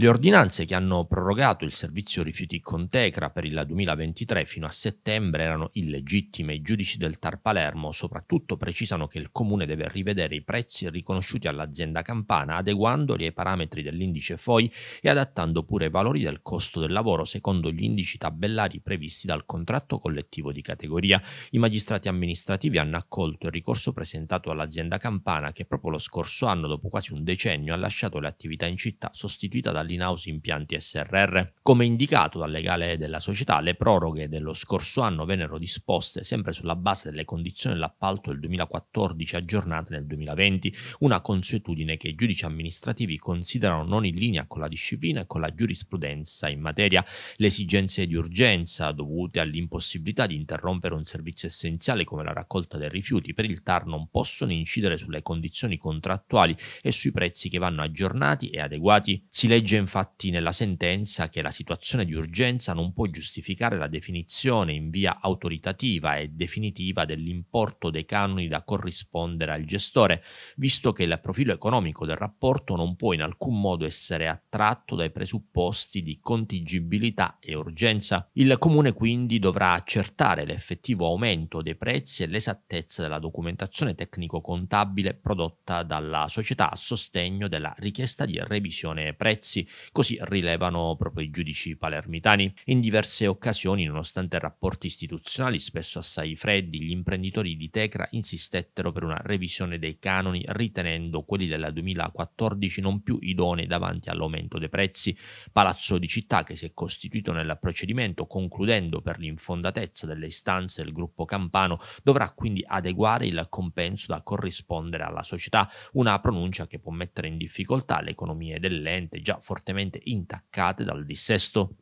Le ordinanze che hanno prorogato il servizio rifiuti con Tecra per il 2023 fino a settembre erano illegittime. I giudici del Tar Palermo soprattutto precisano che il comune deve rivedere i prezzi riconosciuti all'azienda campana adeguandoli ai parametri dell'indice FOI e adattando pure i valori del costo del lavoro secondo gli indici tabellari previsti dal contratto collettivo di categoria. I magistrati amministrativi hanno accolto il ricorso presentato all'azienda campana che proprio lo scorso anno, dopo quasi un decennio, ha lasciato le attività in città sostituita dal all'Inaus Impianti SRR. Come indicato dal legale della società, le proroghe dello scorso anno vennero disposte sempre sulla base delle condizioni dell'appalto del 2014 aggiornate nel 2020, una consuetudine che i giudici amministrativi considerano non in linea con la disciplina e con la giurisprudenza in materia. Le esigenze di urgenza dovute all'impossibilità di interrompere un servizio essenziale come la raccolta dei rifiuti per il TAR non possono incidere sulle condizioni contrattuali e sui prezzi che vanno aggiornati e adeguati. Si legge infatti nella sentenza che la situazione di urgenza non può giustificare la definizione in via autoritativa e definitiva dell'importo dei canoni da corrispondere al gestore, visto che il profilo economico del rapporto non può in alcun modo essere attratto dai presupposti di contigibilità e urgenza. Il comune quindi dovrà accertare l'effettivo aumento dei prezzi e l'esattezza della documentazione tecnico-contabile prodotta dalla società a sostegno della richiesta di revisione prezzi così rilevano proprio i giudici palermitani. In diverse occasioni, nonostante rapporti istituzionali spesso assai freddi, gli imprenditori di Tecra insistettero per una revisione dei canoni, ritenendo quelli della 2014 non più idonei davanti all'aumento dei prezzi. Palazzo di Città, che si è costituito nel procedimento, concludendo per l'infondatezza delle istanze del gruppo campano, dovrà quindi adeguare il compenso da corrispondere alla società, una pronuncia che può mettere in difficoltà le economie dell'ente già fortemente intaccate dal dissesto